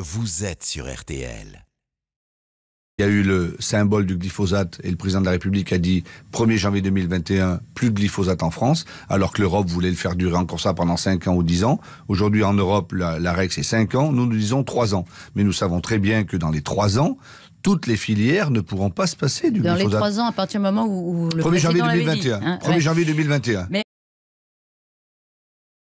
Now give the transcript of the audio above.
Vous êtes sur RTL. Il y a eu le symbole du glyphosate et le président de la République a dit 1er janvier 2021, plus de glyphosate en France, alors que l'Europe voulait le faire durer encore ça pendant 5 ans ou 10 ans. Aujourd'hui en Europe, la, la règle c'est 5 ans, nous nous disons 3 ans. Mais nous savons très bien que dans les 3 ans, toutes les filières ne pourront pas se passer du glyphosate. Dans les 3 ans, à partir du moment où, le 1er janvier 2021. 1er hein, janvier 2021. Mais